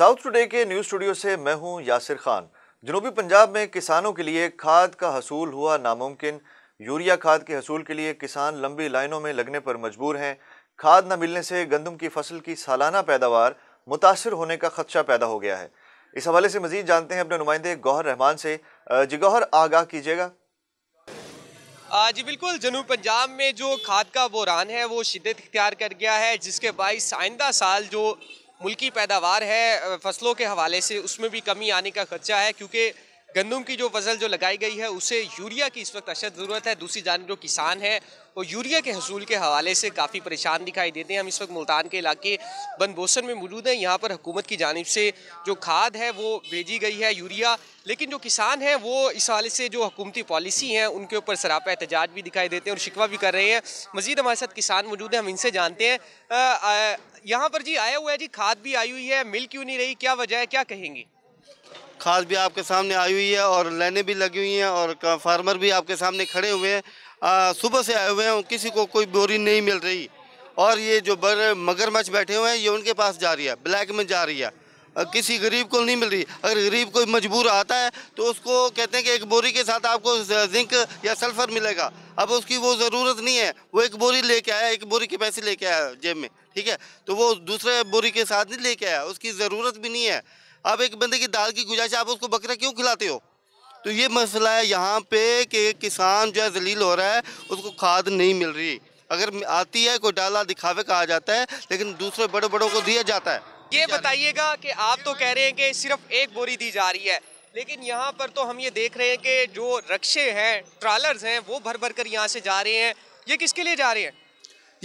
south Today के news studio से मैं हूं यासिर खान जनूबी पंजाब में किसानों के लिए खाद का हसूल हुआ नामुमकिन यूरिया खाद के हसूल के लिए किसान लंबी लाइनों में लगने पर मजबूर हैं खाद न मिलने से गंदम की फसल की सालाना पैदावार मुतासर होने का खदशा पैदा हो गया है इस हवाले से मजीद जानते हैं अपने नुमाइंदे गौहर रहमान से जी गौहर आगाह कीजिएगा जी बिल्कुल जनूब पंजाब में जो खाद का बुरान है वो शिदत इख्तियार कर गया है जिसके बाईस आइंदा साल जो मुल्की पैदावार है फसलों के हवाले से उसमें भी कमी आने का खदशा है क्योंकि गंदम की जो फसल जो लगाई गई है उसे यूरिया की इस वक्त अशद ज़रूरत है दूसरी जान जो किसान है वो यूरिया के हसूल के हवाले से काफ़ी परेशान दिखाई देते हैं हम इस वक्त मुल्तान के इलाके बनबोसन में मौजूद हैं यहाँ पर हुकूमत की जानब से जो खाद है वो भेजी गई है यूरिया लेकिन जो किसान हैं वो इस हवाले से जो हकूमती पॉलिसी हैं उनके ऊपर सरापा एहतजाज भी दिखाई देते हैं और शिकवा भी कर रहे हैं मजीद हमारे साथ किसान मौजूद हैं हम इनसे जानते हैं यहाँ पर जी आया हुआ है जी खाद भी आई हुई है मिल क्यों नहीं रही क्या वजह है क्या कहेंगी खाद भी आपके सामने आई हुई है और लाइने भी लगी हुई हैं और फार्मर भी आपके सामने खड़े हुए हैं सुबह से आए हुए हैं किसी को कोई बोरी नहीं मिल रही और ये जो बड़े मगरमच्छ बैठे हुए हैं ये उनके पास जा रही है ब्लैक में जा रही है किसी गरीब को नहीं मिल रही अगर गरीब कोई मजबूर आता है तो उसको कहते हैं कि एक बोरी के साथ आपको जिंक या सल्फर मिलेगा अब उसकी वो ज़रूरत नहीं है वो एक बोरी लेके आया एक बोरी के पैसे लेके आया जेब में ठीक है तो वो दूसरे बोरी के साथ नहीं लेके आया उसकी ज़रूरत भी नहीं है आप एक बंदे की दाल की गुजाइश आप उसको बकरा क्यों खिलाते हो तो ये मसला है यहाँ पे कि किसान जो है जलील हो रहा है उसको खाद नहीं मिल रही अगर आती है कोई डाला दिखावे कहा जाता है लेकिन दूसरे बड़े बड़ों को दिया जाता है ये बताइएगा कि आप तो कह रहे हैं कि सिर्फ एक बोरी दी जा रही है लेकिन यहाँ पर तो हम ये देख रहे हैं कि जो रक्शे हैं ट्रालर्स हैं वो भर भर कर यहाँ से जा रहे हैं ये किसके लिए जा रहे हैं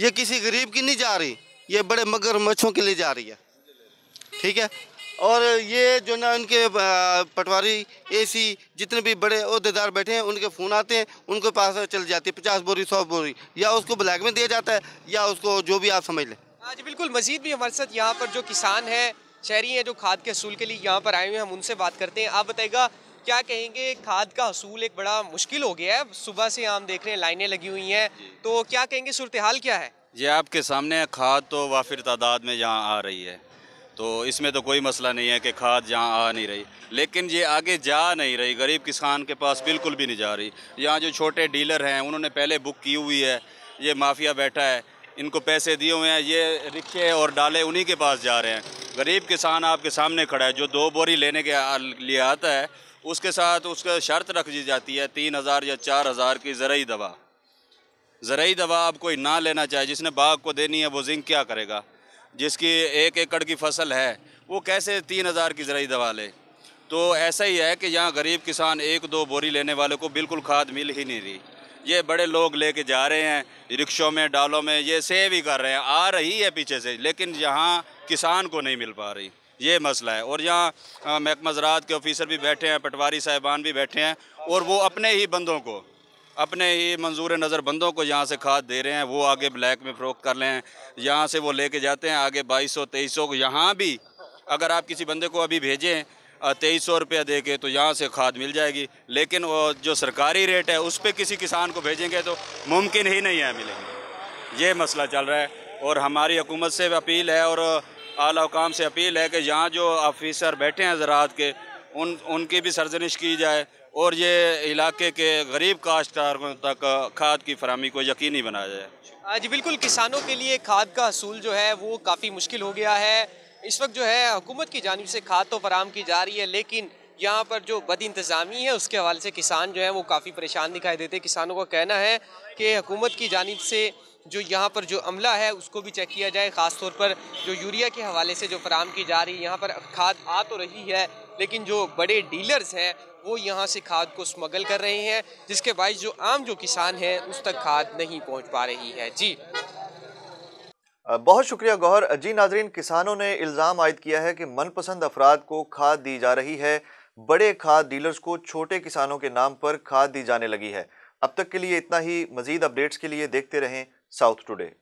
ये किसी गरीब की नहीं जा रही ये बड़े मगर मच्छों के लिए जा रही है ठीक है और ये जो ना उनके पटवारी एसी जितने भी बड़े अहदेदार बैठे हैं उनके फ़ोन आते हैं उनके पास चल जाती है पचास बोरी सौ बोरी या उसको ब्लैक में दिया जाता है या उसको जो भी आप समझ लें आज हाँ बिल्कुल मजीद भी हमारे साथ यहाँ पर जो किसान हैं शहरी हैं जो खाद के असूल के लिए यहाँ पर आए हुए हैं हम उनसे बात करते हैं आप बताइएगा क्या कहेंगे खाद का असूल एक बड़ा मुश्किल हो गया है सुबह से हम देख रहे हैं लाइनें लगी हुई हैं तो क्या कहेंगे सूरत हाल क्या है ये आपके सामने खाद तो वाफिर तादाद में यहाँ आ रही है तो इसमें तो कोई मसला नहीं है कि खाद जहाँ आ नहीं रही लेकिन ये आगे जा नहीं रही गरीब किसान के पास बिल्कुल भी नहीं जा रही यहाँ जो छोटे डीलर हैं उन्होंने पहले बुक की हुई है ये माफिया बैठा है इनको पैसे दिए हुए हैं ये रिक्शे और डाले उन्हीं के पास जा रहे हैं गरीब किसान आपके सामने खड़ा है जो दो बोरी लेने के लिए आता है उसके साथ उसका शर्त रख दी जाती है तीन हज़ार या चार हज़ार की ज़रूरी दवा ज़रूरी दवा आप कोई ना लेना चाहे जिसने बाग को देनी है वो जिंक क्या करेगा जिसकी एक एकड़ की फसल है वो कैसे तीन हज़ार की ज़रिए दवा ले तो ऐसा ही है कि यहाँ गरीब किसान एक दो बोरी लेने वाले को बिल्कुल खाद मिल ही नहीं रही ये बड़े लोग लेके जा रहे हैं रिक्शों में डालों में ये सेव ही कर रहे हैं आ रही है पीछे से लेकिन यहाँ किसान को नहीं मिल पा रही ये मसला है और यहाँ महकमा ज़रात के ऑफिसर भी बैठे हैं पटवारी साहिबान भी बैठे हैं और वो अपने ही बंदों को अपने ये मंजूर नज़र बंदों को यहाँ से खाद दे रहे हैं वो आगे ब्लैक में फ़रोख कर लें यहाँ से वो लेके जाते हैं आगे बाईस सौ तेईस सौ यहाँ भी अगर आप किसी बंदे को अभी भेजें तेईस सौ रुपया दे के तो यहाँ से खाद मिल जाएगी लेकिन वो जो सरकारी रेट है उस पर किसी किसान को भेजेंगे तो मुमकिन ही नहीं है मिलेंगे ये मसला चल रहा है और हमारी हुकूमत से अपील है और आला हुकाम से अपील है कि यहाँ जो ऑफिसर बैठे हैं ज़रात के उन उनकी भी सरजनिश की जाए और ये इलाके के गरीब काश्तकारों तक खाद की फरहमी को यकीनी बनाया जाए जी बिल्कुल किसानों के लिए खाद का असूल जो है वो काफ़ी मुश्किल हो गया है इस वक्त जो है हुकूमत की जानब से खाद तो फराम की जा रही है लेकिन यहाँ पर जो बद इंतज़ामी है उसके हवाले से किसान जो है वो काफ़ी परेशान दिखाई देते किसानों का कहना है कि हुकूमत की जानब से जो यहाँ पर जो अमला है उसको भी चेक किया जाए ख़ास तौर पर जो यूरिया के हवाले से जो फराम की जा रही है यहाँ पर खाद आ तो रही है लेकिन जो बड़े डीलर्स हैं वो यहाँ से खाद को स्मगल कर रहे हैं जिसके बाइस जो आम जो किसान है उस तक खाद नहीं पहुँच पा रही है जी बहुत शुक्रिया गौहर जी नाजरीन किसानों ने इल्ज़ाम आयद किया है कि मनपसंद अफराद को खाद दी जा रही है बड़े खाद डीलर्स को छोटे किसानों के नाम पर खाद दी जाने लगी है अब तक के लिए इतना ही मजीद अपडेट्स के लिए देखते रहें साउथ टुडे